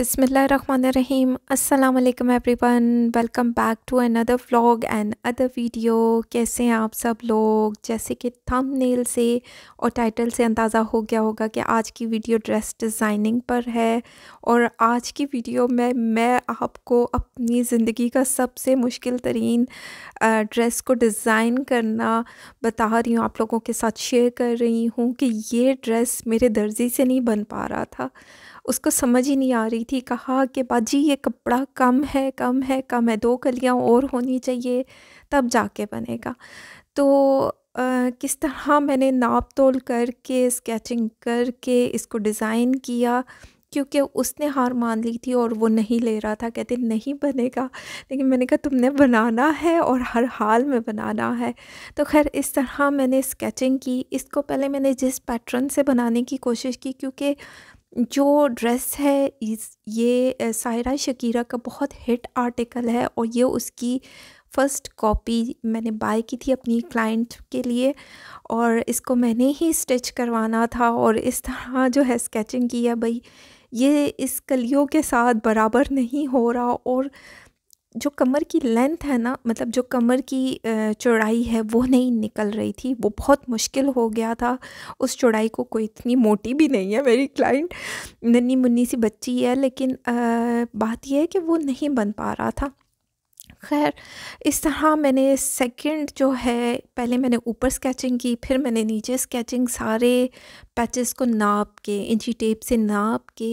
बिसमीम अल्लाम everyone welcome back to another vlog and other video कैसे हैं आप सब लोग जैसे कि थंबनेल से और टाइटल से अंदाज़ा हो गया होगा कि आज की वीडियो ड्रेस डिज़ाइनिंग पर है और आज की वीडियो में मैं आपको अपनी ज़िंदगी का सबसे मुश्किल तरीन ड्रेस को डिज़ाइन करना बता रही हूँ आप लोगों के साथ शेयर कर रही हूँ कि ये ड्रेस मेरे दर्जी से नहीं बन पा रहा था उसको समझ ही नहीं आ रही थी कहा कि बाजी ये कपड़ा कम है कम है कम है दो कलियाँ और होनी चाहिए तब जाके बनेगा तो आ, किस तरह मैंने नाप तोल करके स्केचिंग करके इसको डिज़ाइन किया क्योंकि उसने हार मान ली थी और वो नहीं ले रहा था कहते नहीं बनेगा लेकिन मैंने कहा तुमने बनाना है और हर हाल में बनाना है तो खैर इस तरह मैंने स्केचिंग की इसको पहले मैंने जिस पैटर्न से बनाने की कोशिश की क्योंकि जो ड्रेस है इस ये सायरा शकीरा का बहुत हिट आर्टिकल है और ये उसकी फ़र्स्ट कॉपी मैंने बाय की थी अपनी क्लाइंट के लिए और इसको मैंने ही स्टिच करवाना था और इस तरह जो है स्केचिंग की है भाई ये इस कलियों के साथ बराबर नहीं हो रहा और जो कमर की लेंथ है ना मतलब जो कमर की चौड़ाई है वो नहीं निकल रही थी वो बहुत मुश्किल हो गया था उस चौड़ाई को कोई इतनी मोटी भी नहीं है मेरी क्लाइंट नन्नी मुन्नी सी बच्ची है लेकिन बात यह है कि वो नहीं बन पा रहा था खैर इस तरह मैंने सेकंड जो है पहले मैंने ऊपर स्केचिंग की फिर मैंने नीचे स्केचिंग सारे पैचेस को नाप के इंची टेप से नाप के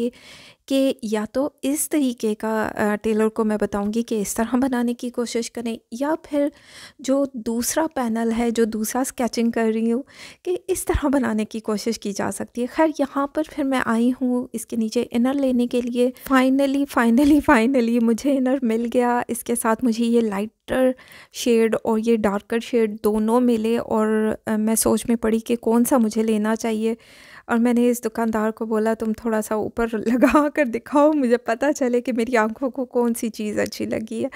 कि या तो इस तरीके का टेलर को मैं बताऊंगी कि इस तरह बनाने की कोशिश करें या फिर जो दूसरा पैनल है जो दूसरा स्केचिंग कर रही हूँ कि इस तरह बनाने की कोशिश की जा सकती है खैर यहाँ पर फिर मैं आई हूँ इसके नीचे इनर लेने के लिए फाइनली फाइनली फाइनली मुझे इनर मिल गया इसके साथ मुझे ये लाइट लाइटर शेड और ये डार्कर शेड दोनों मिले और मैं सोच में पड़ी कि कौन सा मुझे लेना चाहिए और मैंने इस दुकानदार को बोला तुम थोड़ा सा ऊपर लगा कर दिखाओ मुझे पता चले कि मेरी आंखों को कौन सी चीज़ अच्छी लगी है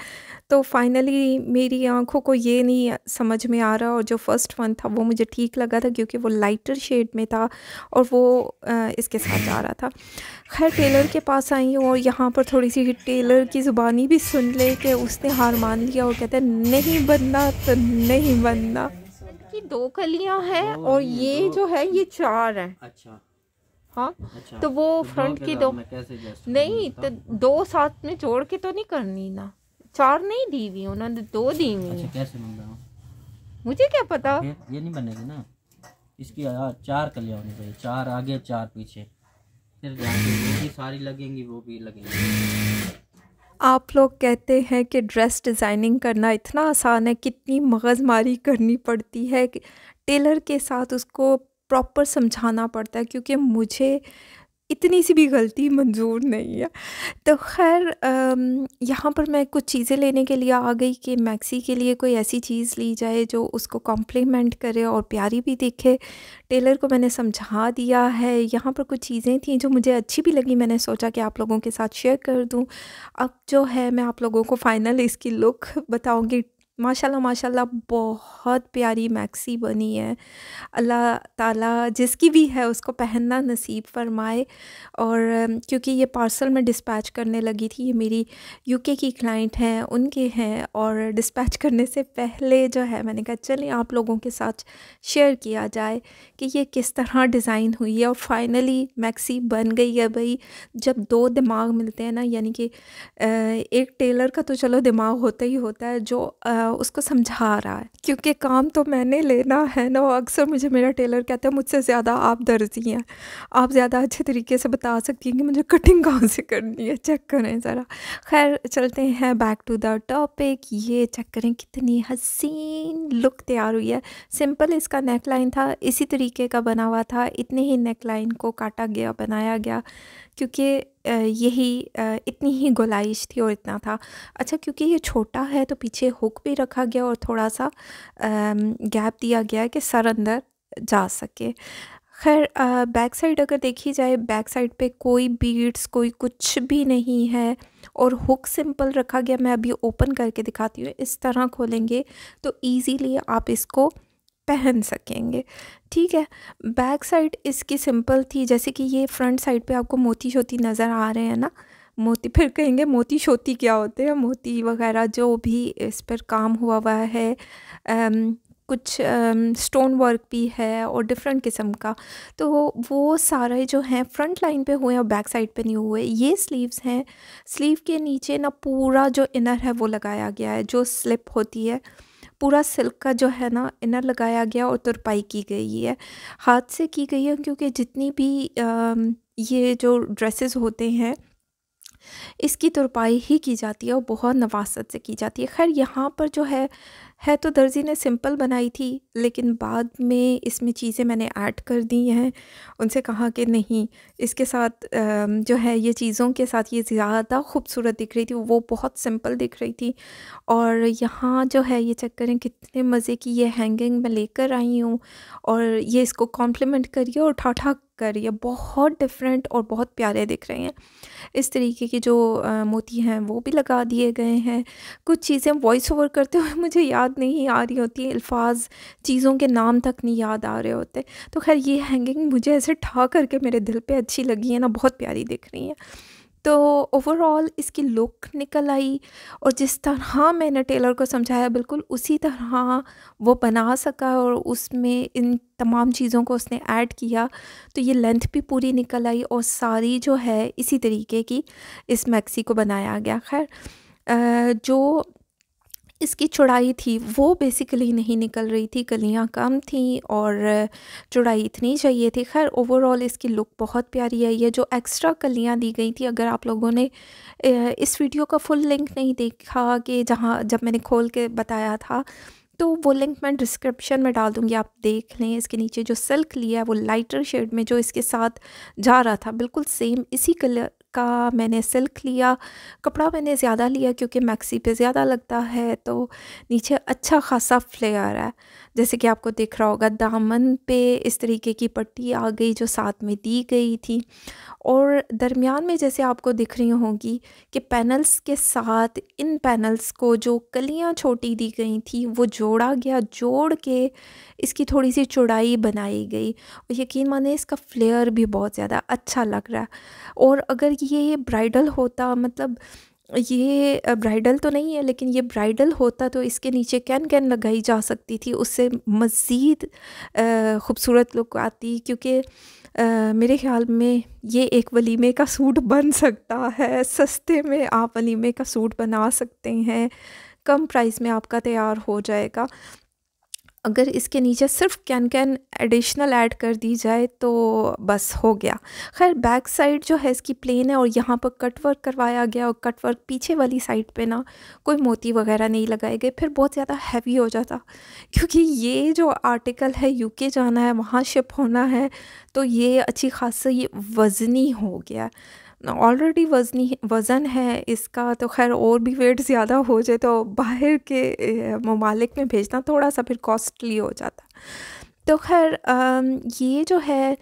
तो फाइनली मेरी आंखों को ये नहीं समझ में आ रहा और जो फ़र्स्ट वन था वो मुझे ठीक लगा था क्योंकि वो लाइटर शेड में था और वो इसके साथ जा रहा था खैर टेलर के पास आई हूँ और यहाँ पर थोड़ी सी टेलर की ज़ुबानी भी सुन ले कि उसने हार मान लिया और कहते नहीं बनना तो नहीं बनना इसकी दो कलियां हैं और ये जो है ये चार है अच्छा हाँ अच्छा, तो वो तो फ्रंट की दो नहीं तो दो साथ में जोड़ के तो नहीं करनी ना चार नहीं दी हुई उन्होंने दो दी हुई अच्छा, कैसे मुझे क्या पता ये नहीं बनेगी ना इसकी हाँ, चार कलिया होनी चाहिए चार आगे चार पीछे फिर सारी लगेंगी वो भी लगेंगी आप लोग कहते हैं कि ड्रेस डिज़ाइनिंग करना इतना आसान है कितनी मगजमारी मारी करनी पड़ती है टेलर के साथ उसको प्रॉपर समझाना पड़ता है क्योंकि मुझे इतनी सी भी गलती मंजूर नहीं है तो खैर यहाँ पर मैं कुछ चीज़ें लेने के लिए आ गई कि मैक्सी के लिए कोई ऐसी चीज़ ली जाए जो उसको कॉम्प्लीमेंट करे और प्यारी भी दिखे टेलर को मैंने समझा दिया है यहाँ पर कुछ चीज़ें थी जो मुझे अच्छी भी लगी मैंने सोचा कि आप लोगों के साथ शेयर कर दूँ अब जो है मैं आप लोगों को फ़ाइनल इसकी लुक बताऊँगी माशाल्लाह माशाल्लाह बहुत प्यारी मैक्सी बनी है अल्लाह ताला जिसकी भी है उसको पहनना नसीब फरमाए और क्योंकि ये पार्सल में डिस्पैच करने लगी थी ये मेरी यूके की क्लाइंट हैं उनके हैं और डिस्पैच करने से पहले जो है मैंने कहा चलें आप लोगों के साथ शेयर किया जाए कि ये किस तरह डिज़ाइन हुई है और फाइनली मैक्सी बन गई है भाई जब दो दिमाग मिलते हैं ना यानी कि एक टेलर का तो चलो दिमाग होता ही होता है जो आ, उसको समझा रहा है क्योंकि काम तो मैंने लेना है ना अक्सर मुझे मेरा टेलर कहता है मुझसे ज़्यादा आप दर्जी हैं आप ज़्यादा अच्छे तरीके से बता सकती हैं कि मुझे कटिंग कहाँ से करनी है चेक करें ज़रा खैर चलते हैं बैक टू द टॉपिक ये चेक करें कितनी हसीन लुक तैयार हुई है सिंपल इसका नेक लाइन था इसी तरीके का बना हुआ था इतने ही नेक लाइन को काटा गया बनाया गया क्योंकि यही इतनी ही गुलाइश थी और इतना था अच्छा क्योंकि ये छोटा है तो पीछे हुक भी रखा गया और थोड़ा सा गैप दिया गया कि सर अंदर जा सके खैर बैक साइड अगर देखी जाए बैक साइड पे कोई बीड्स कोई कुछ भी नहीं है और हुक सिंपल रखा गया मैं अभी ओपन करके दिखाती हूँ इस तरह खोलेंगे तो ईज़ीली आप इसको पहन सकेंगे ठीक है बैक साइड इसकी सिंपल थी जैसे कि ये फ्रंट साइड पे आपको मोती शोती नज़र आ रहे हैं ना मोती फिर कहेंगे मोती शोती क्या होते हैं मोती वगैरह जो भी इस पर काम हुआ हुआ है आम, कुछ स्टोन वर्क भी है और डिफरेंट किस्म का तो वो सारे जो हैं फ्रंट लाइन पे हुए और बैक साइड पे नहीं हुए ये स्लीव्स हैं स्लीव के नीचे ना पूरा जो इनर है वो लगाया गया है जो स्लिप होती है पूरा सिल्क का जो है ना इनर लगाया गया और तुरपाई की गई है हाथ से की गई है क्योंकि जितनी भी आ, ये जो ड्रेसेस होते हैं इसकी तुरपाई ही की जाती है और बहुत नवासत से की जाती है खैर यहाँ पर जो है है तो दर्जी ने सिंपल बनाई थी लेकिन बाद में इसमें चीज़ें मैंने ऐड कर दी हैं उनसे कहा कि नहीं इसके साथ जो है ये चीज़ों के साथ ये ज़्यादा खूबसूरत दिख रही थी वो बहुत सिंपल दिख रही थी और यहाँ जो है ये चेक करें कितने मज़े की ये हैंगिंग मैं लेकर आई हूँ और ये इसको कॉम्प्लीमेंट करिए और ठाठा कर रही है बहुत डिफरेंट और बहुत प्यारे दिख रहे हैं इस तरीके के जो मोती हैं वो भी लगा दिए गए हैं कुछ चीज़ें वॉइस ओवर करते हुए मुझे याद नहीं आ रही होती अल्फाज चीज़ों के नाम तक नहीं याद आ रहे होते तो खैर ये हैंगिंग मुझे ऐसे ठा करके मेरे दिल पर अच्छी लगी है ना बहुत प्यारी दिख रही है तो ओवरऑल इसकी लुक निकल आई और जिस तरह मैंने टेलर को समझाया बिल्कुल उसी तरह वो बना सका और उसमें इन तमाम चीज़ों को उसने ऐड किया तो ये लेंथ भी पूरी निकल आई और सारी जो है इसी तरीके की इस मैक्सी को बनाया गया खैर जो इसकी चौड़ाई थी वो बेसिकली नहीं निकल रही थी कलियाँ कम थी और चौड़ाई इतनी चाहिए थी खैर ओवरऑल इसकी लुक बहुत प्यारी है ये जो एक्स्ट्रा कलियाँ दी गई थी अगर आप लोगों ने इस वीडियो का फुल लिंक नहीं देखा कि जहाँ जब मैंने खोल के बताया था तो वो लिंक मैं डिस्क्रिप्शन में डाल दूँगी आप देख लें इसके नीचे जो सिल्क लिया है वो लाइटर शेड में जो इसके साथ जा रहा था बिल्कुल सेम इसी कलर का मैंने सिल्क लिया कपड़ा मैंने ज़्यादा लिया क्योंकि मैक्सी पे ज़्यादा लगता है तो नीचे अच्छा खासा फ्लेयर है जैसे कि आपको दिख रहा होगा दामन पे इस तरीके की पट्टी आ गई जो साथ में दी गई थी और दरमियान में जैसे आपको दिख रही होंगी कि पैनल्स के साथ इन पैनल्स को जो कलियां छोटी दी गई थी वो जोड़ा गया जोड़ के इसकी थोड़ी सी चौड़ाई बनाई गई और यकीन माने इसका फ्लेयर भी बहुत ज़्यादा अच्छा लग रहा है और अगर ये ब्राइडल होता मतलब ये ब्राइडल तो नहीं है लेकिन ये ब्राइडल होता तो इसके नीचे कैन कैन लगाई जा सकती थी उससे मज़ीद ख़ूबसूरत लुक आती क्योंकि मेरे ख्याल में ये एक वलीमे का सूट बन सकता है सस्ते में आप वलीमे का सूट बना सकते हैं कम प्राइस में आपका तैयार हो जाएगा अगर इसके नीचे सिर्फ कैन कैन एडिशनल ऐड कर दी जाए तो बस हो गया खैर बैक साइड जो है इसकी प्लेन है और यहाँ पर कट वर्क करवाया गया और कट वर्क पीछे वाली साइड पे ना कोई मोती वगैरह नहीं लगाए गए फिर बहुत ज़्यादा हैवी हो जाता क्योंकि ये जो आर्टिकल है यूके जाना है वहाँ शिप होना है तो ये अच्छी खासी वज़नी हो गया ऑलरेडी वजनी वज़न है इसका तो खैर और भी वेट ज़्यादा हो जाए तो बाहर के ममालिक में भेजना थोड़ा सा फिर कॉस्टली हो जाता तो खैर ये जो है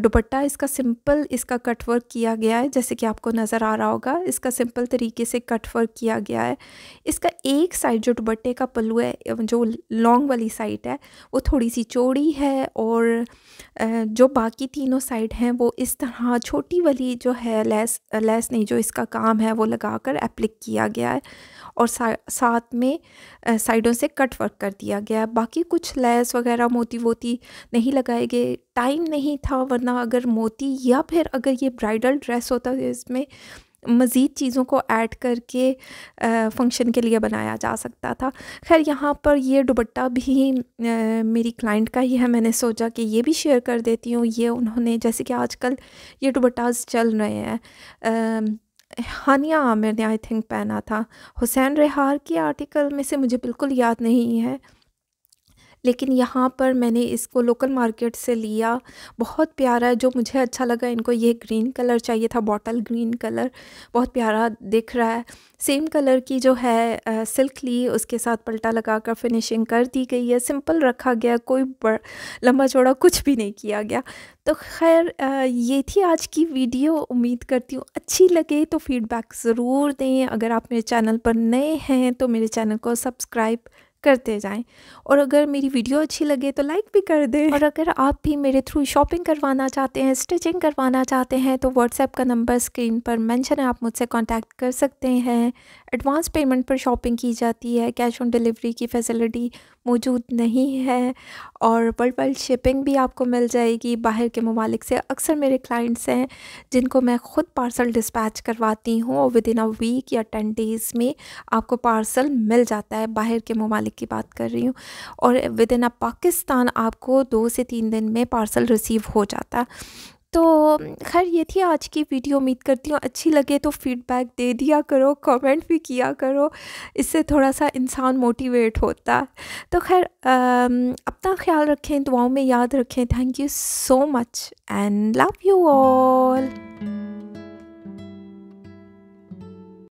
दुपट्टा इसका सिंपल इसका कट वर्क किया गया है जैसे कि आपको नज़र आ रहा होगा इसका सिंपल तरीके से कट वर्क किया गया है इसका एक साइड जो दुपट्टे का पल्लू है जो लॉन्ग वाली साइड है वो थोड़ी सी चौड़ी है और जो बाकी तीनों साइड हैं वो इस तरह छोटी वाली जो है लेस लेस नहीं जो इसका काम है वो लगाकर एप्लिक किया गया है और सा, साथ में साइडों से कट वर्क कर दिया गया है बाकी कुछ लेस वगैरह मोती मोती वोती नहीं लगाए गए टाइम नहीं था वरना अगर मोती या फिर अगर ये ब्राइडल ड्रेस होता तो इसमें मज़ीद चीज़ों को ऐड करके फंक्शन के लिए बनाया जा सकता था खैर यहाँ पर ये दुबट्टा भी आ, मेरी क्लाइंट का ही है मैंने सोचा कि ये भी शेयर कर देती हूँ ये उन्होंने जैसे कि आजकल ये दुबट्टाज चल रहे हैं हानिया आमिर ने आई थिंक पहना था हुसैन रेहार के आर्टिकल में से मुझे बिल्कुल याद नहीं है लेकिन यहाँ पर मैंने इसको लोकल मार्केट से लिया बहुत प्यारा है जो मुझे अच्छा लगा इनको ये ग्रीन कलर चाहिए था बॉटल ग्रीन कलर बहुत प्यारा दिख रहा है सेम कलर की जो है आ, सिल्क ली उसके साथ पलटा लगा कर फिनिशिंग कर दी गई है सिंपल रखा गया कोई बड़ लंबा चौड़ा कुछ भी नहीं किया गया तो खैर ये थी आज की वीडियो उम्मीद करती हूँ अच्छी लगे तो फीडबैक ज़रूर दें अगर आप मेरे चैनल पर नए हैं तो मेरे चैनल को सब्सक्राइब करते जाएं और अगर मेरी वीडियो अच्छी लगे तो लाइक भी कर दें और अगर आप भी मेरे थ्रू शॉपिंग करवाना चाहते हैं स्टिचिंग करवाना चाहते हैं तो व्हाट्सएप का नंबर स्क्रीन पर मेंशन है आप मुझसे कांटेक्ट कर सकते हैं एडवांस पेमेंट पर शॉपिंग की जाती है कैश ऑन डिलीवरी की फैसिलिटी मौजूद नहीं है और वर्ल्ड वाइड शिपिंग भी आपको मिल जाएगी बाहर के ममालिक से अक्सर मेरे क्लाइंट्स हैं जिनको मैं ख़ुद पार्सल डिस्पैच करवाती हूँ और विद इन अ वीक या टेन डेज़ में आपको पार्सल मिल जाता है बाहर के ममालिक की बात कर रही हूँ और विद इन अ पाकिस्तान आपको दो से तीन दिन में पार्सल रिसीव हो जाता है तो खैर ये थी आज की वीडियो उम्मीद करती हूँ अच्छी लगे तो फीडबैक दे दिया करो कमेंट भी किया करो इससे थोड़ा सा इंसान मोटिवेट होता है तो खैर अपना ख्याल रखें दुआओं में याद रखें thank you so much and love you all